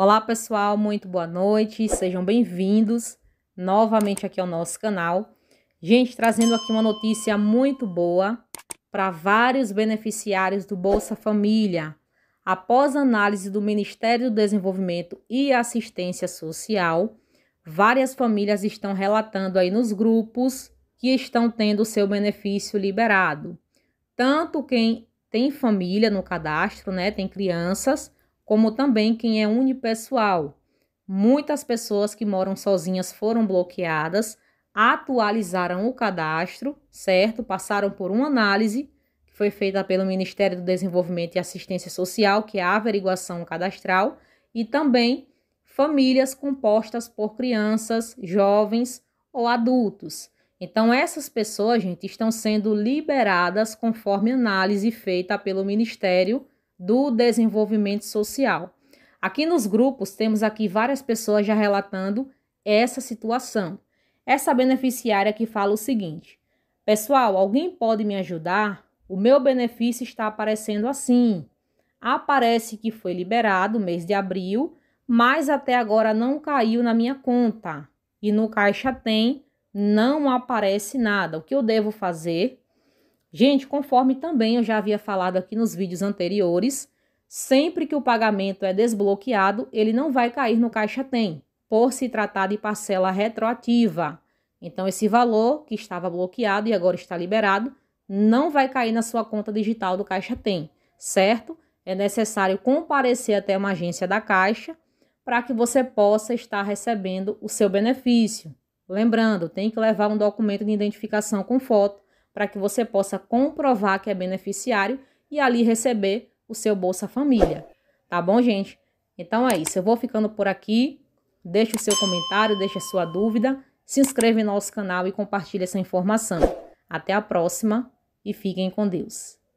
Olá pessoal, muito boa noite, sejam bem-vindos novamente aqui ao nosso canal. Gente, trazendo aqui uma notícia muito boa para vários beneficiários do Bolsa Família. Após análise do Ministério do Desenvolvimento e Assistência Social, várias famílias estão relatando aí nos grupos que estão tendo seu benefício liberado. Tanto quem tem família no cadastro, né, tem crianças, como também quem é unipessoal. Muitas pessoas que moram sozinhas foram bloqueadas, atualizaram o cadastro, certo? Passaram por uma análise que foi feita pelo Ministério do Desenvolvimento e Assistência Social, que é a averiguação cadastral, e também famílias compostas por crianças, jovens ou adultos. Então, essas pessoas, gente, estão sendo liberadas conforme análise feita pelo Ministério do desenvolvimento social. Aqui nos grupos temos aqui várias pessoas já relatando essa situação. Essa beneficiária que fala o seguinte: Pessoal, alguém pode me ajudar? O meu benefício está aparecendo assim. Aparece que foi liberado mês de abril, mas até agora não caiu na minha conta. E no caixa tem, não aparece nada. O que eu devo fazer? Gente, conforme também eu já havia falado aqui nos vídeos anteriores, sempre que o pagamento é desbloqueado, ele não vai cair no caixa tem, por se tratar de parcela retroativa. Então esse valor que estava bloqueado e agora está liberado, não vai cair na sua conta digital do caixa tem, certo? É necessário comparecer até uma agência da Caixa para que você possa estar recebendo o seu benefício. Lembrando, tem que levar um documento de identificação com foto para que você possa comprovar que é beneficiário e ali receber o seu Bolsa Família. Tá bom, gente? Então é isso. Eu vou ficando por aqui. Deixe o seu comentário, deixe a sua dúvida, se inscreva em nosso canal e compartilhe essa informação. Até a próxima e fiquem com Deus.